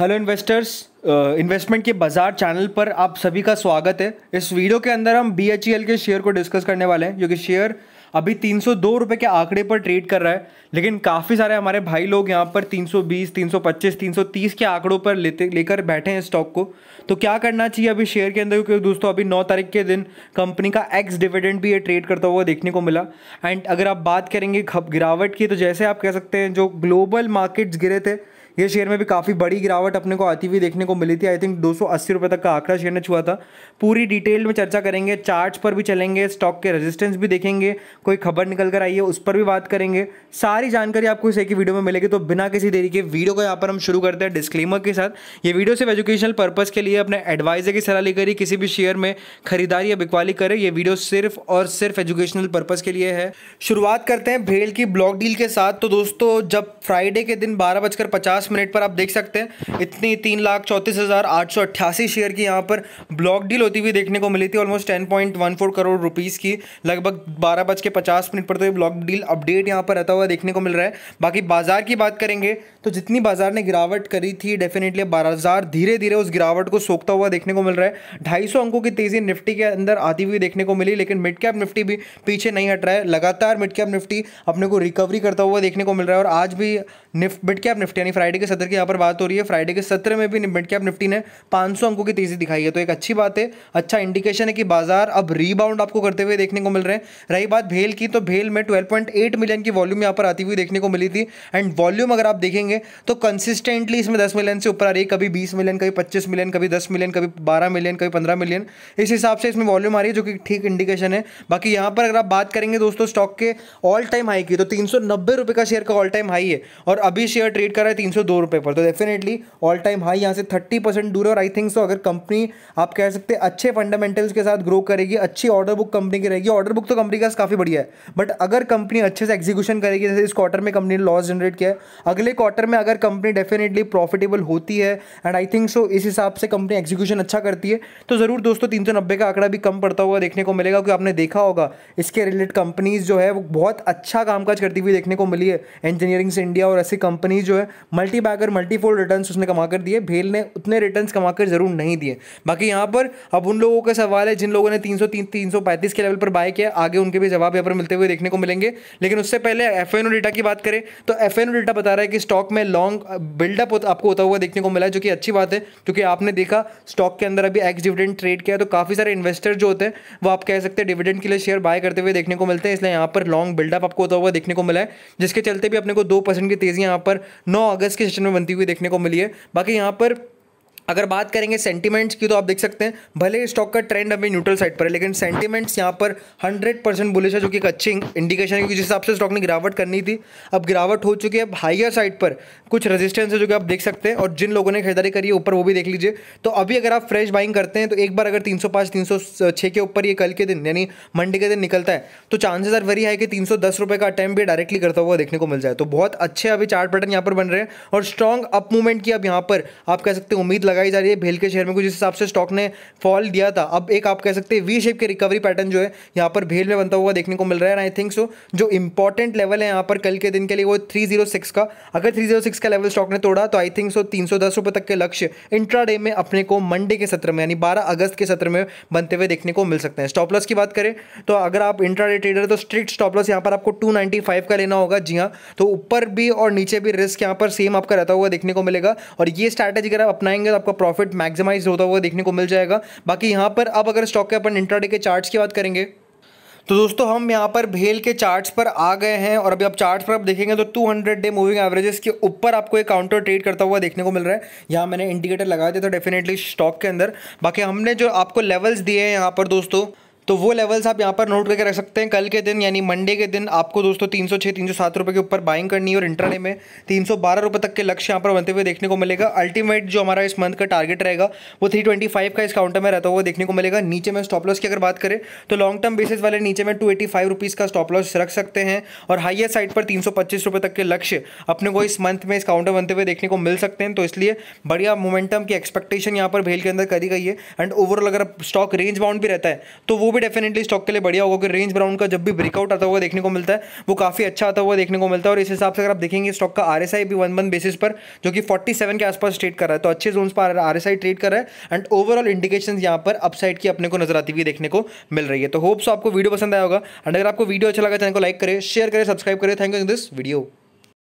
hello investors investment के बाजार channel पर आप सभी का स्वागत है इस वीडियो के अंदर हम बी e के शेयर को डिस्कस करने वाले हैं जो कि शेयर अभी तीन सौ के आंकड़े पर ट्रेड कर रहा है लेकिन काफ़ी सारे हमारे भाई लोग यहाँ पर 320, 325, 330 के आंकड़ों पर लेते लेकर बैठे हैं स्टॉक को तो क्या करना चाहिए अभी शेयर के अंदर क्योंकि दोस्तों अभी 9 तारीख के दिन कंपनी का एक्स डिविडेंड भी ये ट्रेड करता हुआ देखने को मिला एंड अगर आप बात करेंगे गिरावट की तो जैसे आप कह सकते हैं जो ग्लोबल मार्केट्स गिरे थे ये शेयर में भी काफ़ी बड़ी गिरावट अपने को आती हुई देखने को मिली थी आई थिंक दो सौ तक का आंकड़ा शेयर ने छुआ था पूरी डिटेल में चर्चा करेंगे चार्ट पर भी चलेंगे स्टॉक के रेजिस्टेंस भी देखेंगे कोई खबर निकल कर आई है उस पर भी बात करेंगे सारी जानकारी आपको इस एक ही वीडियो में मिलेगी तो बिना किसी देरी के वीडियो को यहाँ पर हम शुरू करते हैं डिस्क्लेमर के साथ ये वीडियो सिर्फ एजुकेशनल पर्पज़ के लिए अपने एडवाइजर की सलाह लेकर ही किसी भी शेयर में खरीदारी या बिकवाली करें ये वीडियो सिर्फ और सिर्फ एजुकेशनल पर्पज़ के लिए है शुरुआत करते हैं भेल की ब्लॉक डील के साथ तो दोस्तों जब फ्राइडे के दिन बारह बजकर पचास दस मिनट पर आप देख सकते हैं इतनी तीन लाख चौंतीस हज़ार आठ सौ अट्ठासी शेयर की यहाँ पर ब्लॉक डील होती हुई देखने को मिली थी almost ten point one four crore rupees की लगभग बारह बज के पचास मिनट पर तो ये ब्लॉक डील अपडेट यहाँ पर रहता हुआ देखने को मिल रहा है बाकी बाजार की बात करेंगे तो जितनी बाजार ने गिरावट करी थी डेफिनेटली बाजार धीरे धीरे उस गिरावट को सोखता हुआ देखने को मिल रहा है ढाई अंकों की तेज़ी निफ्टी के अंदर आती हुई देखने को मिली लेकिन मिड कैप निफ्टी भी पीछे नहीं हट रहा है लगातार मिड कैप निफ्टी अपने को रिकवरी करता हुआ देखने को मिल रहा है और आज भी निफ्ट मिड कैप निफ्टी यानी फ्राइडे के सत्र की यहाँ पर बात हो रही है फ्राइडे के सत्र में भी मिड कैप निफ्टी ने 500 अंकों की तेजी दिखाई है तो एक अच्छी बात है अच्छा इंडिकेशन है कि बाजार अब रीबाउंड आपको करते हुए देखने को मिल रहे हैं रही बात भेल की तो भेल में ट्वेल्व मिलियन की वॉल्यूम यहाँ पर आती हुई देखने को मिली थी एंड वॉल्यूम अगर आप देखेंगे तो कंसिस्टेंटली इसमें दस मिलियन से ऊपर आ रही है कभी बीस मिलियन कभी पच्चीस मिलियन कभी दस मिलियन कभी बारह मिलियन कभी पंद्रह मिलियन इस हिसाब से इसमें वॉल्यूम आ रही है जो कि ठीक इंडिकेशन है बाकी यहाँ पर अगर आप बात करेंगे दोस्तों स्टॉक के ऑल टाइम हाई की तो तीन सौ नब्बे का शेयर का ऑल टाइम हाई है और अभी शेयर ट्रेड कर रहा है तीन सौ दो रुपये पर तो डेफिनेटली ऑल टाइम हाई यहाँ से थर्टी परसेंट दूर है और आई थिंक सो अगर कंपनी आप कह सकते हैं अच्छे फंडामेंटल्स के साथ ग्रो करेगी अच्छी ऑर्डर बुक कंपनी की रहेगी ऑर्डर बुक तो कंपनी का काफ़ी बढ़िया है बट अगर कंपनी अच्छे से एग्जीक्यूशन करेगी जैसे इस क्वार्टर में कंपनी ने लॉस जनरेट किया है अगले क्वार्टर में अगर कंपनी डेफिनेटली प्रॉफिटेबल होती है एंड आई थिंक सो इस हिसाब से कंपनी एग्जीक्यूशन अच्छा करती है तो ज़रूर दोस्तों तीन सौ नब्बे का आंकड़ा भी कम पड़ता हुआ देखने को मिलेगा क्योंकि आपने देखा होगा इसके रिलेटेड कंपनीज जो है वो बहुत अच्छा कामकाज करती हुई देखने को मिली है इंजीनियरिंग से इंडिया और ऐसे सी कंपनी जो है multi bagger multi fold return उसने कमा कर दिए भेल ने उतने रिटर्न कमा कर जरूर नहीं दिए बाकी यहाँ पर अब उन लोगों का सवाल है जिन लोगों ने तीन सौ के लेवल पर बाय किया आगे उनके भी जवाब यहाँ पर मिलते हुए देखने को मिलेंगे लेकिन उससे पहले एफ एन डेटा की बात करें तो एफ एन डेटा बता रहा है कि स्टॉक में लॉन्ग बिल्डअप आपको होता हुआ देखने को मिला जो कि अच्छी बात है क्योंकि आपने देखा स्टॉक के अंदर अभी एक्स डिविडेंड ट्रेड किया तो काफ़ी सारे इन्वेस्टर जो होते हैं वो आप कह सकते हैं डिविडेंड के लिए शेयर बाय करते हुए देखने को मिलते हैं इसलिए यहाँ पर लॉन्ग बिल्डअप आपको होता हुआ देखने को मिला है जिसके चलते भी अपने को दो की तेजी यहाँ पर नौ अगस्त के सेशन में बनती हुई देखने को मिली है बाकी यहाँ पर अगर बात करेंगे सेंटीमेंट्स की तो आप देख सकते हैं भले स्टॉक का ट्रेंड अभी न्यूट्रल साइड पर है लेकिन सेंटीमेंट्स यहाँ पर 100 परसेंट बुलिश है जो कि एक अच्छी इंडिकेशन है क्योंकि जिस हिसाब से स्टॉक ने गिरावट करनी थी अब गिरावट हो चुकी है अब हाइयर साइड पर कुछ रेजिस्टेंस है जो कि आप देख सकते हैं और जिन लोगों ने खरीदारी करी है ऊपर वो भी देख लीजिए तो अभी अगर आप फ्रेश बाइंग करते हैं तो एक बार अगर तीन सौ के ऊपर ये कल के दिन यानी मंडे के दिन निकलता है तो चांसेस आर वेरी हाई कि तीन सौ का अटैम्प भी डायरेक्टली करता हुआ देखने को मिल जाए तो बहुत अच्छे अभी चार्ट पैटर्न यहाँ पर बन रहे हैं और स्ट्रॉन्ग अप मूवमेंट की अब यहाँ पर आप कह सकते हैं उम्मीद लगाई जा रही है भेल के शेयर में कुछ इस हिसाब से स्टॉक ने फॉल दिया था अब एक आप कह सकते हैं वी शेप के रिकवरी पैटर्न जो है यहाँ पर भेल में बनता हुआ देखने को मिल रहा है आई थिंक सो जो इंपॉर्टेंट लेवल है यहाँ पर कल के दिन के लिए वो थ्री जीरो सिक्स का अगर थ्री जीरो सिक्स का लेवल स्टॉक ने तोड़ा तो आई थिंक सो तीन सौ दस रुपये तक के लक्ष्य इंट्रा डे में अपने को मंडे के सत्र में यानी बारह अगस्त के सत्र में बनते हुए देखने को मिल सकते हैं स्टॉप की बात करें तो अगर आप इंट्रा डे ट्रेडर तो स्ट्रिक्ट स्टॉप यहाँ पर आपको टू नाइन्टी फाइव का लेना होगा जी हाँ तो ऊपर भी और नीचे भी रिस्क यहाँ पर सेम आपका रहता हुआ देखने को मिलेगा और ये स्ट्रैटेजी अगर आप अपनाएंगे तो आपका प्रॉफिट मैक्सिमाइज होता हुआ देखने को मिल जाएगा बाकी यहाँ पर अब अगर स्टॉक के अपन इंट्राडे के चार्ट्स की बात करेंगे तो दोस्तों हम यहाँ पर भेल के चार्ट्स पर आ गए हैं और अभी आप चार्ट पर आप देखेंगे तो 200 डे मूविंग एवरेजेस के ऊपर आपको एक काउंटर ट्रेड करता हुआ देखने को मिल रहा है यहाँ मैंने इंडिकेटर लगाया था डेफिनेटली स्टॉक के अंदर बाकी हमने जो आपको लेवल्स दिए हैं यहाँ पर दोस्तों तो वो लेवल्स आप यहाँ पर नोट करके रख सकते हैं कल के दिन यानी मंडे के दिन आपको दोस्तों तीन सौ छः तीन सौ सात रुपये के ऊपर बाइंग करनी है और इंटरडे में तीन सौ बारह रुपये तक के लक्ष्य यहाँ पर बनते हुए देखने को मिलेगा अल्टीमेट जो हमारा इस मंथ का टारगेट रहेगा वो थ्री ट्वेंटी फाइव का इस काउंटर में रहता हुआ देखने को मिलेगा नीचे में स्टॉप लॉस की अगर बात करें तो लॉन्ग टर्म बेसिस वाले नीचे में टू एटी फाइव रुपीज़ का स्टॉप लॉस रख सकते हैं और हाइएस्ट साइड पर तीन सौ पच्चीस रुपये तक के लक्ष्य अपने को इस मंथ में इस काउंटर बनते हुए देखने को मिल सकते हैं तो इसलिए बढ़िया मोमेंटम की एक्सपेक्टेशन यहाँ पर भेल के अंदर करी गई है एंड ओवरऑल अगर स्टॉक रेंज बाउंड भी रहता है तो वो भी डेफिनेटली स्टॉक के लिए बढ़िया होगा कि रेंज ब्राउन का जब भी ब्रेकआउट आता हुआ देखने को मिलता है वो काफ़ी अच्छा आता हुआ देखने को मिलता है और इस हिसाब से अगर आप देखेंगे स्टॉक का आर भी वन वन बेसिस पर जो कि फोर्टी के आसपास ट्रेड कर रहा है तो अच्छे जोन पर आर ट्रेड कर रहा है एंड ओवरऑल इंडिकेशन यहाँ पर अपसाइड की अपने को नजर आती हुई देखने को मिल रही है तो होप्स आपको वीडियो पसंद आया होगा एंड अगर आपको वीडियो अच्छा लगा चैनल को लाइक करें शेयर करें सब्सक्राइब करें थैंक यू दिस वीडियो